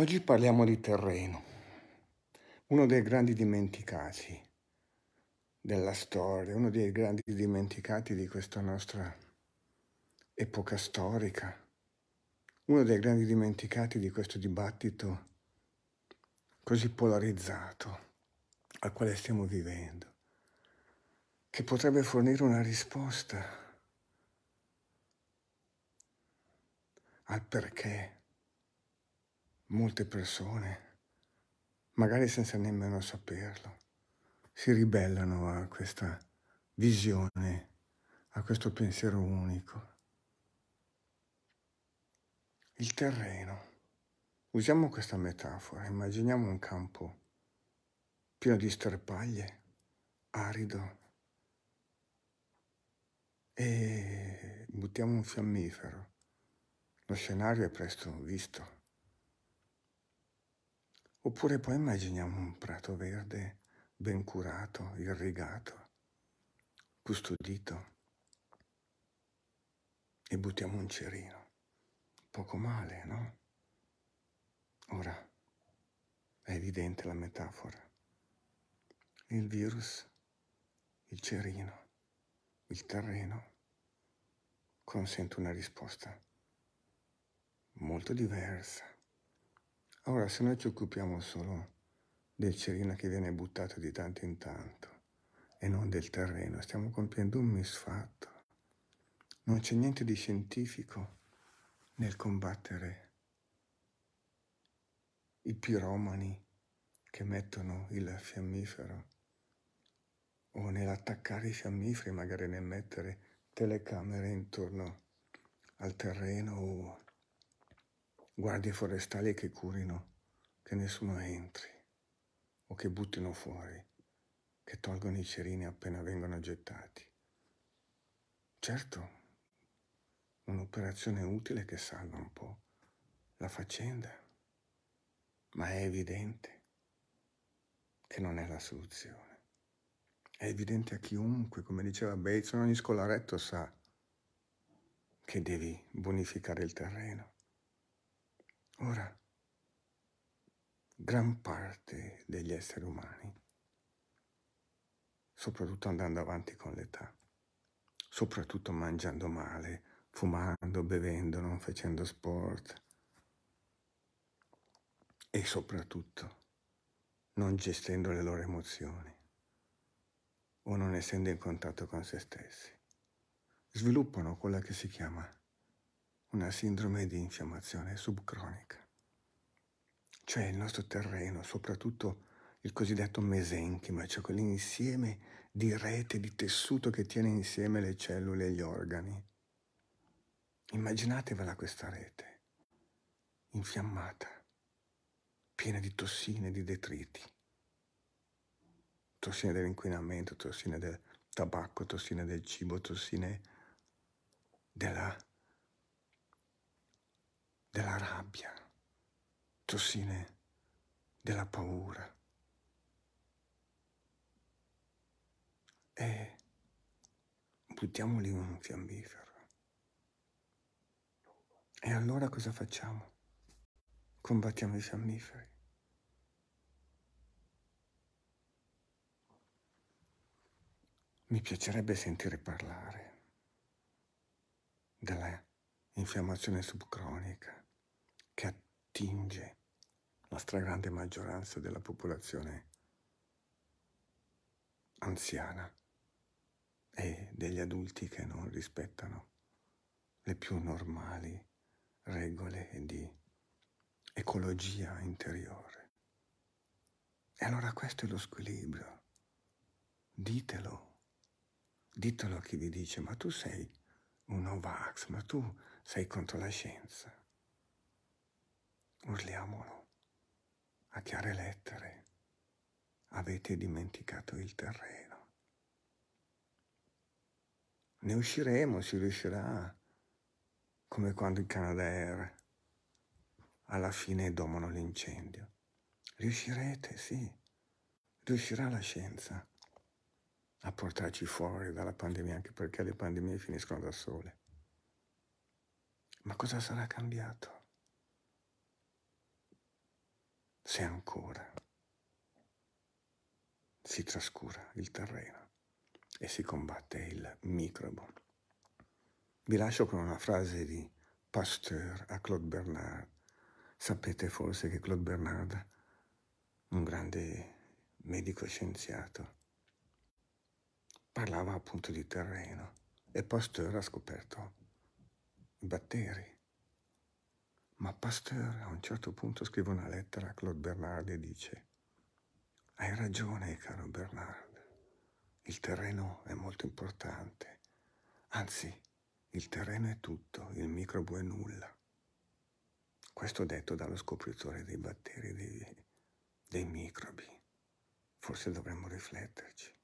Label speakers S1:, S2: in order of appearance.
S1: Oggi parliamo di terreno, uno dei grandi dimenticati della storia, uno dei grandi dimenticati di questa nostra epoca storica, uno dei grandi dimenticati di questo dibattito così polarizzato al quale stiamo vivendo, che potrebbe fornire una risposta al perché molte persone, magari senza nemmeno saperlo, si ribellano a questa visione, a questo pensiero unico. Il terreno. Usiamo questa metafora, immaginiamo un campo pieno di sterpaglie, arido, e buttiamo un fiammifero. Lo scenario è presto visto. Oppure poi immaginiamo un prato verde ben curato, irrigato, custodito e buttiamo un cerino. Poco male, no? Ora è evidente la metafora. Il virus, il cerino, il terreno consente una risposta molto diversa. Ora, se noi ci occupiamo solo del cerino che viene buttato di tanto in tanto e non del terreno, stiamo compiendo un misfatto. Non c'è niente di scientifico nel combattere i piromani che mettono il fiammifero o nell'attaccare i fiammiferi, magari nel mettere telecamere intorno al terreno o guardie forestali che curino che nessuno entri o che buttino fuori, che tolgono i cerini appena vengono gettati. Certo, un'operazione utile che salva un po' la faccenda, ma è evidente che non è la soluzione. È evidente a chiunque, come diceva Bateson, ogni scolaretto sa che devi bonificare il terreno Ora, gran parte degli esseri umani, soprattutto andando avanti con l'età, soprattutto mangiando male, fumando, bevendo, non facendo sport e soprattutto non gestendo le loro emozioni o non essendo in contatto con se stessi, sviluppano quella che si chiama una sindrome di infiammazione subcronica. Cioè il nostro terreno, soprattutto il cosiddetto mesenchima, cioè quell'insieme di rete, di tessuto che tiene insieme le cellule e gli organi. Immaginatevela questa rete, infiammata, piena di tossine, di detriti, tossine dell'inquinamento, tossine del tabacco, tossine del cibo, tossine della della rabbia, tossine della paura. E buttiamoli un fiammifero. E allora cosa facciamo? Combattiamo i fiammiferi. Mi piacerebbe sentire parlare della infiammazione subcronica che attinge la stragrande maggioranza della popolazione anziana e degli adulti che non rispettano le più normali regole di ecologia interiore. E allora questo è lo squilibrio. Ditelo, ditelo a chi vi dice, ma tu sei un Novax, ma tu sei contro la scienza. Urliamolo a chiare lettere. Avete dimenticato il terreno. Ne usciremo, si riuscirà, come quando il Canadair alla fine domano l'incendio. Riuscirete, sì, riuscirà la scienza a portarci fuori dalla pandemia, anche perché le pandemie finiscono da sole. Ma cosa sarà cambiato? c'è ancora. Si trascura il terreno e si combatte il microbo. Vi lascio con una frase di Pasteur a Claude Bernard. Sapete forse che Claude Bernard, un grande medico scienziato, parlava appunto di terreno e Pasteur ha scoperto i batteri. Ma Pasteur a un certo punto scrive una lettera a Claude Bernard e dice Hai ragione, caro Bernard, il terreno è molto importante. Anzi, il terreno è tutto, il microbo è nulla. Questo detto dallo scopritore dei batteri, dei, dei microbi. Forse dovremmo rifletterci.